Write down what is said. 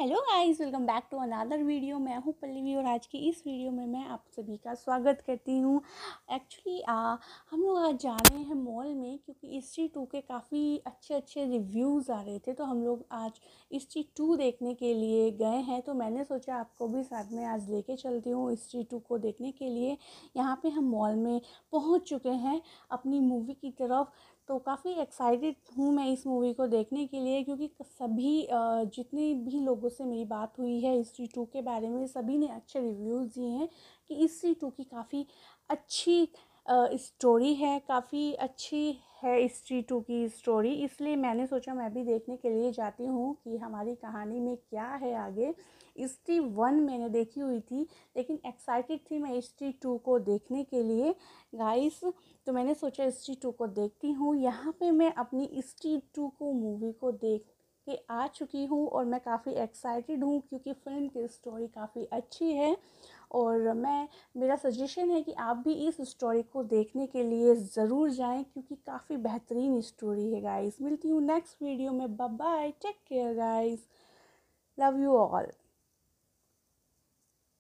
hello guys welcome back to another video मैं हूँ पल्लवी और आज की इस वीडियो में मैं आप सभी का स्वागत करती हूँ एक्चुअली हम लोग आज जा रहे हैं मॉल में क्योंकि इस्ट्री टू के काफ़ी अच्छे अच्छे रिव्यूज़ आ रहे थे तो हम लोग आज इस्ट्री टू देखने के लिए गए हैं तो मैंने सोचा आपको भी साथ में आज लेके चलती हूँ इस्ट्री टू को देखने के लिए यहाँ पर हम मॉल में पहुँच चुके हैं अपनी मूवी की तरफ तो काफ़ी एक्साइटेड हूँ मैं इस मूवी को देखने के लिए क्योंकि सभी जितने भी लोगों से मेरी बात हुई है हिस्ट्री टू के बारे में सभी ने अच्छे रिव्यूज़ दिए हैं कि इस टू की काफ़ी अच्छी स्टोरी है काफ़ी अच्छी है हिस्ट्री टू की स्टोरी इसलिए मैंने सोचा मैं भी देखने के लिए जाती हूँ कि हमारी कहानी में क्या है आगे हिस्ट्री वन मैंने देखी हुई थी लेकिन एक्साइटेड थी मैं हिस्ट्री टू को देखने के लिए गाइस तो मैंने सोचा हिस्ट्री टू को देखती हूँ यहाँ पे मैं अपनी हिस्ट्री टू को मूवी को देख के आ चुकी हूँ और मैं काफ़ी एक्साइटेड हूँ क्योंकि फ़िल्म की स्टोरी काफ़ी अच्छी है और मैं मेरा सजेशन है कि आप भी इस स्टोरी को देखने के लिए ज़रूर जाएं क्योंकि काफ़ी बेहतरीन स्टोरी है गाइस मिलती हूँ नेक्स्ट वीडियो में bye take care guys love you all